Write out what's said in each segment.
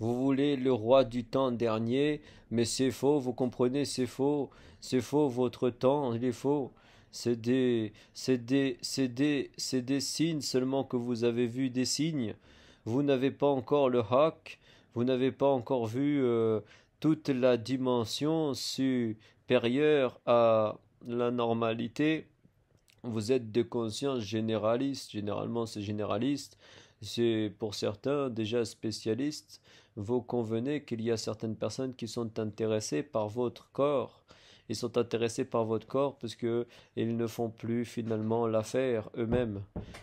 Vous voulez le roi du temps dernier, mais c'est faux, vous comprenez, c'est faux. C'est faux, votre temps, il est faux. C'est des, c'est des, des, signes seulement que vous avez vu des signes. Vous n'avez pas encore le hack. vous n'avez pas encore vu euh, toute la dimension supérieure à la normalité. Vous êtes de conscience généraliste, généralement c'est généraliste c'est pour certains déjà spécialistes, vous convenez qu'il y a certaines personnes qui sont intéressées par votre corps. Ils sont intéressés par votre corps parce que ne font plus finalement l'affaire eux-mêmes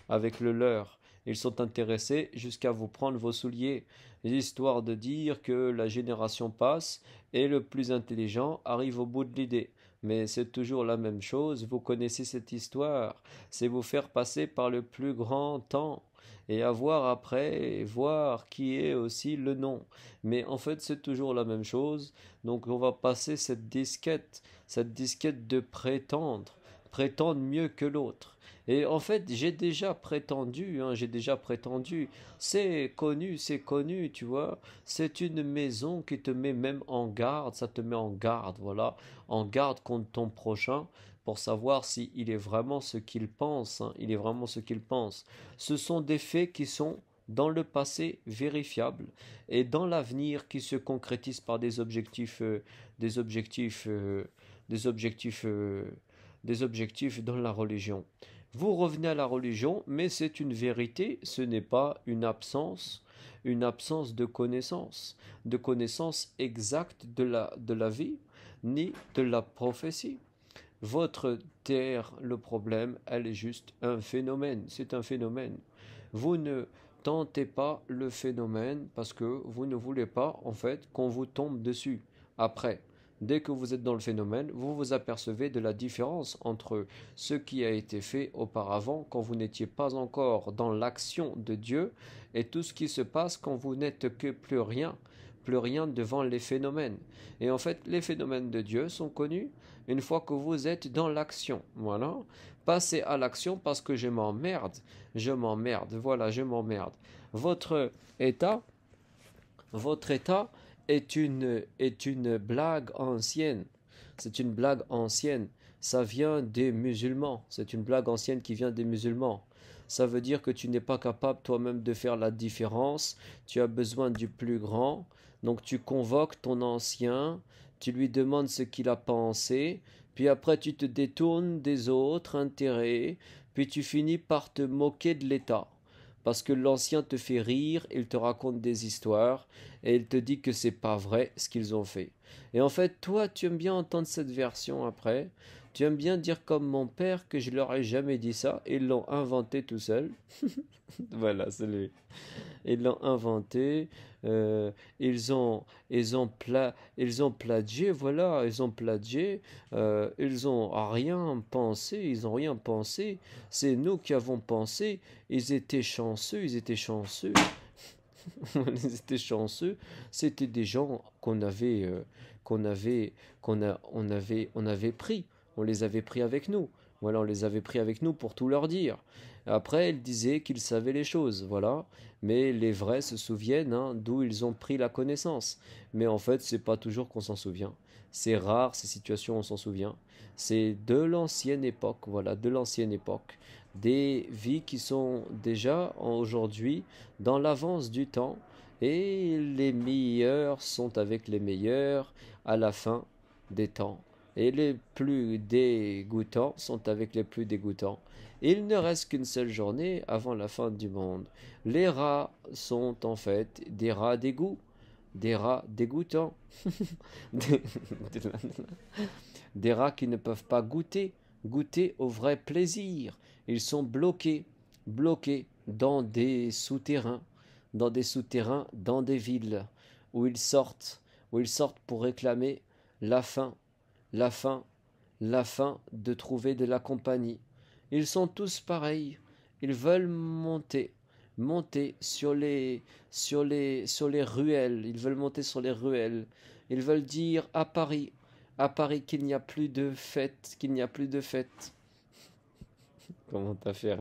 avec le leur. Ils sont intéressés jusqu'à vous prendre vos souliers, histoire de dire que la génération passe et le plus intelligent arrive au bout de l'idée. Mais c'est toujours la même chose, vous connaissez cette histoire, c'est vous faire passer par le plus grand temps et avoir après, voir qui est aussi le nom. Mais en fait, c'est toujours la même chose, donc on va passer cette disquette, cette disquette de prétendre prétendent mieux que l'autre. Et en fait, j'ai déjà prétendu, hein, j'ai déjà prétendu, c'est connu, c'est connu, tu vois, c'est une maison qui te met même en garde, ça te met en garde, voilà, en garde contre ton prochain, pour savoir s'il est vraiment ce qu'il pense. Hein, il est vraiment ce qu'il pense. Ce sont des faits qui sont dans le passé vérifiables et dans l'avenir qui se concrétisent par des objectifs, euh, des objectifs, euh, des objectifs euh, des objectifs dans la religion. Vous revenez à la religion, mais c'est une vérité, ce n'est pas une absence, une absence de connaissance, de connaissance exacte de la, de la vie, ni de la prophétie. Votre terre, le problème, elle est juste un phénomène, c'est un phénomène. Vous ne tentez pas le phénomène parce que vous ne voulez pas, en fait, qu'on vous tombe dessus après. Dès que vous êtes dans le phénomène, vous vous apercevez de la différence entre ce qui a été fait auparavant quand vous n'étiez pas encore dans l'action de Dieu et tout ce qui se passe quand vous n'êtes que plus rien, plus rien devant les phénomènes. Et en fait, les phénomènes de Dieu sont connus une fois que vous êtes dans l'action. Voilà. Passez à l'action parce que je m'emmerde. Je m'emmerde. Voilà, je m'emmerde. Votre état, votre état, est une, est une blague ancienne. C'est une blague ancienne. Ça vient des musulmans. C'est une blague ancienne qui vient des musulmans. Ça veut dire que tu n'es pas capable toi-même de faire la différence. Tu as besoin du plus grand. Donc tu convoques ton ancien. Tu lui demandes ce qu'il a pensé. Puis après tu te détournes des autres intérêts. Puis tu finis par te moquer de l'État parce que l'ancien te fait rire, il te raconte des histoires, et il te dit que c'est pas vrai ce qu'ils ont fait. Et en fait, toi, tu aimes bien entendre cette version après. Tu aimes bien dire comme mon père que je leur ai jamais dit ça. Ils l'ont inventé tout seul. voilà, c'est lui. Ils l'ont inventé. Euh, ils ont, ils ont ils ont plagié. Voilà, ils ont plagié. Euh, ils ont rien pensé. Ils ont rien pensé. C'est nous qui avons pensé. Ils étaient chanceux. Ils étaient chanceux ils était chanceux, c'était des gens qu'on avait, euh, qu'on avait, qu'on avait, on avait pris, on les avait pris avec nous on les avait pris avec nous pour tout leur dire. Après, ils disaient qu'ils savaient les choses, voilà. Mais les vrais se souviennent hein, d'où ils ont pris la connaissance. Mais en fait, c'est pas toujours qu'on s'en souvient. C'est rare ces situations, on s'en souvient. C'est de l'ancienne époque, voilà, de l'ancienne époque. Des vies qui sont déjà aujourd'hui dans l'avance du temps. Et les meilleurs sont avec les meilleurs à la fin des temps et les plus dégoûtants sont avec les plus dégoûtants. Il ne reste qu'une seule journée avant la fin du monde. Les rats sont en fait des rats d'égout, des rats dégoûtants, des... rats qui ne peuvent pas goûter, goûter au vrai plaisir. Ils sont bloqués, bloqués dans des souterrains, dans des souterrains, dans des villes, où ils sortent, où ils sortent pour réclamer la faim la fin, la fin de trouver de la compagnie. Ils sont tous pareils, ils veulent monter, monter sur les, sur les, sur les ruelles, ils veulent monter sur les ruelles, ils veulent dire à Paris, à Paris qu'il n'y a plus de fêtes, qu'il n'y a plus de fêtes. Comment t'as fait